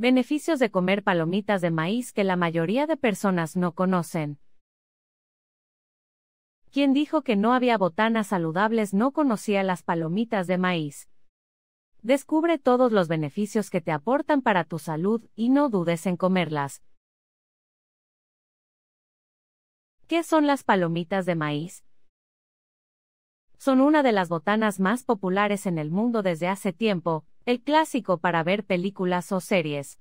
Beneficios de comer palomitas de maíz que la mayoría de personas no conocen. Quien dijo que no había botanas saludables no conocía las palomitas de maíz. Descubre todos los beneficios que te aportan para tu salud y no dudes en comerlas. ¿Qué son las palomitas de maíz? Son una de las botanas más populares en el mundo desde hace tiempo, el clásico para ver películas o series.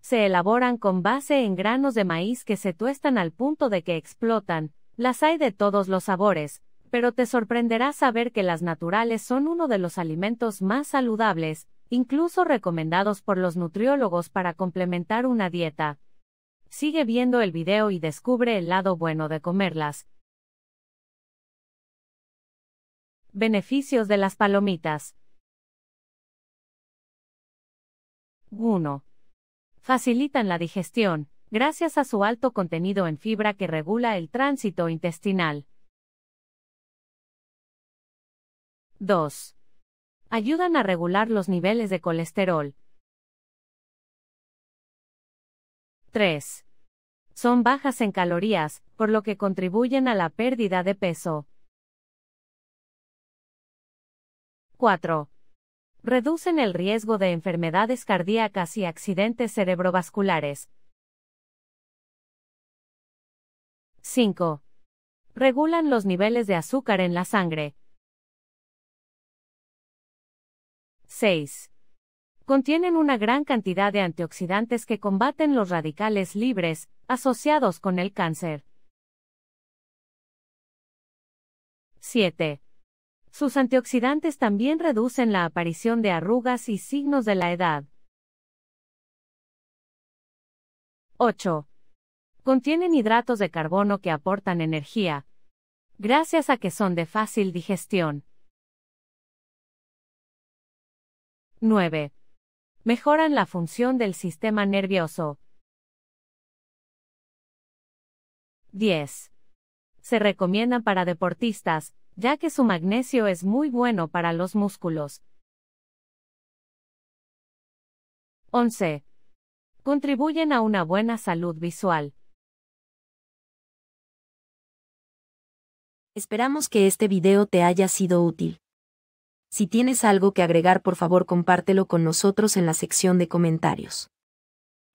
Se elaboran con base en granos de maíz que se tuestan al punto de que explotan, las hay de todos los sabores, pero te sorprenderá saber que las naturales son uno de los alimentos más saludables, incluso recomendados por los nutriólogos para complementar una dieta. Sigue viendo el video y descubre el lado bueno de comerlas. Beneficios de las palomitas. 1. Facilitan la digestión, gracias a su alto contenido en fibra que regula el tránsito intestinal. 2. Ayudan a regular los niveles de colesterol. 3. Son bajas en calorías, por lo que contribuyen a la pérdida de peso. 4. Reducen el riesgo de enfermedades cardíacas y accidentes cerebrovasculares. 5. Regulan los niveles de azúcar en la sangre. 6. Contienen una gran cantidad de antioxidantes que combaten los radicales libres, asociados con el cáncer. 7. Sus antioxidantes también reducen la aparición de arrugas y signos de la edad. 8. Contienen hidratos de carbono que aportan energía, gracias a que son de fácil digestión. 9. Mejoran la función del sistema nervioso. 10. Se recomiendan para deportistas, ya que su magnesio es muy bueno para los músculos. 11. Contribuyen a una buena salud visual. Esperamos que este video te haya sido útil. Si tienes algo que agregar, por favor, compártelo con nosotros en la sección de comentarios.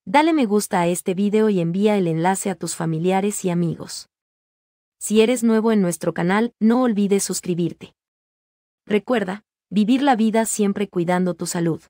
Dale me gusta a este video y envía el enlace a tus familiares y amigos. Si eres nuevo en nuestro canal, no olvides suscribirte. Recuerda, vivir la vida siempre cuidando tu salud.